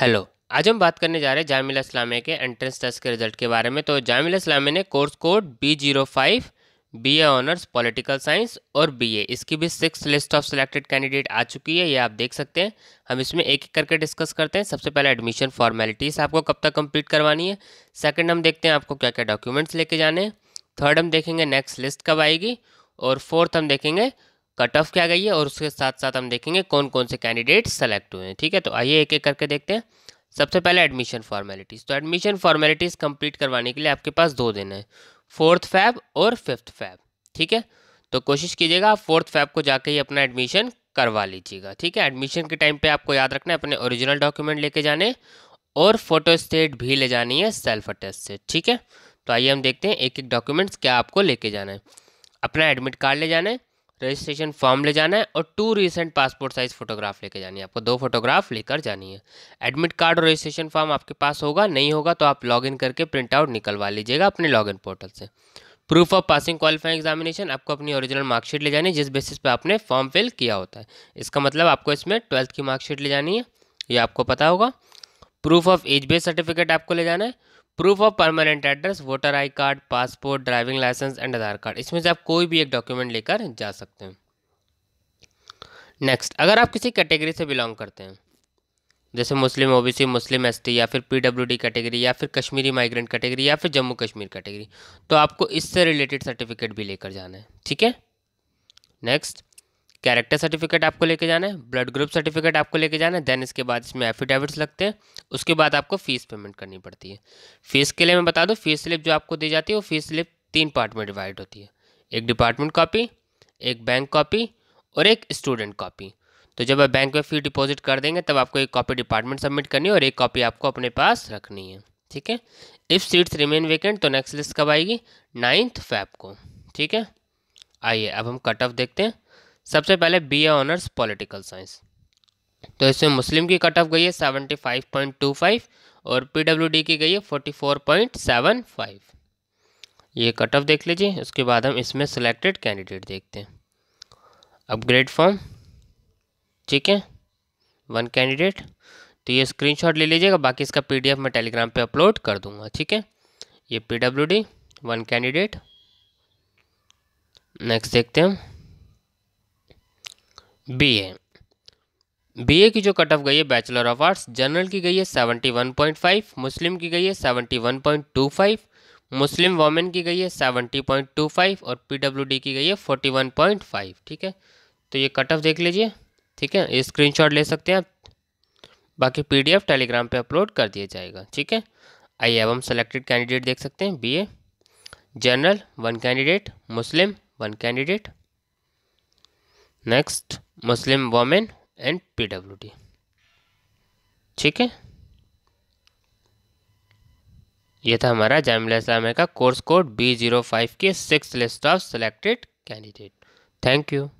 hello आज हम बात करने जा रहे हैं जामिल इस्लामिया के एंट्रेंस टेस्ट के रिजल्ट के बारे में तो जामिला इस्लामिया ने course code B zero five B A honours political science और बी ए इसकी भी six list of selected candidate आ चुकी है ये आप देख सकते हैं हम इसमें एक एक करके डिस्कस करते हैं सबसे पहले एडमिशन फॉर्मेलिटीज़ आपको कब तक कंप्लीट करवानी है सेकेंड हम देखते हैं आपको क्या क्या डॉक्यूमेंट्स लेके जाने हैं थर्ड हम देखेंगे नेक्स्ट लिस्ट कब आएगी और फोर्थ हम देखेंगे कट ऑफ क्या गई है और उसके साथ साथ हम देखेंगे कौन कौन से कैंडिडेट सेलेक्ट हुए हैं ठीक है तो आइए एक एक करके देखते हैं सबसे पहले एडमिशन फॉर्मेलिटीज़ तो एडमिशन फॉर्मेलिटीज़ कंप्लीट करवाने के लिए आपके पास दो दिन हैं फोर्थ फैब और फिफ्थ फैब ठीक है तो कोशिश कीजिएगा आप फोर्थ फैब को जाके ही अपना एडमिशन करवा लीजिएगा ठीक है एडमिशन के टाइम पे आपको याद रखना है अपने ओरिजिनल डॉक्यूमेंट लेके जाने और फोटो स्टेट भी ले जानी है सेल्फ अटेस्ट से ठीक है तो आइए हम देखते हैं एक एक डॉक्यूमेंट्स क्या आपको लेके जाना है अपना एडमिट कार्ड ले जाना है रजिस्ट्रेशन फॉर्म ले जाना है और two recent passport size photograph लेके जानी है आपको दो फोटोग्राफ लेकर जानी है एडमिट कार्ड और रजिस्ट्रेशन फॉर्म आपके पास होगा नहीं होगा तो आप लॉगिन करके प्रिंट आउट निकलवा लीजिएगा अपने लॉगिन पोर्टल से proof of passing qualifying examination आपको अपनी ओरिजिनल मार्कशीट ले जानी है जिस बेसिस पर आपने फॉर्म फिल किया होता है इसका मतलब आपको इसमें ट्वेल्थ की मार्कशीट ले जानी है ये आपको पता होगा proof of age base certificate आपको ले जाना है proof of permanent address voter I card passport driving licence and Aadhaar card इसमें से आप कोई भी एक डॉक्यूमेंट लेकर जा सकते हैं नेक्स्ट अगर आप किसी कैटेगरी से बिलोंग करते हैं जैसे मुस्लिम ओबीसी मुस्लिम एसटी या फिर पीडब्ल्यूडी कैटेगरी या फिर कश्मीरी माइग्रेंट कैटेगरी या फिर जम्मू कश्मीर कैटेगरी तो आपको इससे रिलेटेड सर्टिफिकेट भी लेकर जाना है ठीक है नेक्स्ट कैरेक्टर सर्टिफिकेट आपको लेके जाना है ब्लड ग्रुप सर्टिफिकेट आपको लेके जाना है देन इसके बाद इसमें एफिडेविट्स लगते हैं उसके बाद आपको फीस पेमेंट करनी पड़ती है फीस के लिए मैं बता दूँ फीस स्लिप जो आपको दी जाती है वो फीस स्लिप तीन पार्ट में डिवाइड होती है एक डिपार्टमेंट कॉपी एक बैंक कॉपी और एक स्टूडेंट कॉपी तो जब आप बैंक में फ़ी डिपॉजिट कर देंगे तब आपको एक कॉपी डिपार्टमेंट सबमिट करनी है और एक कॉपी आपको अपने पास रखनी है ठीक है इफ़ सीट्स रिमेन वेकेंट तो नेक्स्ट लिस्ट कब आएगी नाइन्थ फैप को ठीक है आइए अब हम कट ऑफ देखते हैं सबसे पहले B A honours political science तो इसमें मुस्लिम की कट ऑफ गई है seventy five point two five और पी डब्ल्यू डी की गई है forty four point seven five ये कट ऑफ देख लीजिए उसके बाद हम इसमें सिलेक्टेड कैंडिडेट देखते हैं अपग्रेड फॉर्म ठीक है वन कैंडिडेट तो ये स्क्रीनशॉट ले लीजिएगा बाकी इसका पीडीएफ मैं टेलीग्राम पे अपलोड कर दूंगा ठीक है ये पीडब्ल्यूडी वन कैंडिडेट नेक्स्ट देखते हैं हम बी ए बी ए की जो कट ऑफ गई है बैचलर ऑफ आर्ट्स जनरल की गई है seventy one point five Muslim की गई है seventy one point two five Muslim women की गई है सेवेंटी पॉइंट टू फाइव और पी डब्ल्यू डी की गई है फोर्टी वन पॉइंट फाइव ठीक है तो ये कट ऑफ देख लीजिए ठीक है ये शॉट ले सकते हैं आप बाकी पी डी एफ टेलीग्राम पर अपलोड कर दिया जाएगा ठीक है आइए अब हम सेलेक्टेड कैंडिडेट देख सकते हैं B A general one candidate Muslim one candidate next Muslim women and D ठीक है ये था हमारा जामिल इस्लामिया का course code B zero five के six list of selected candidate thank you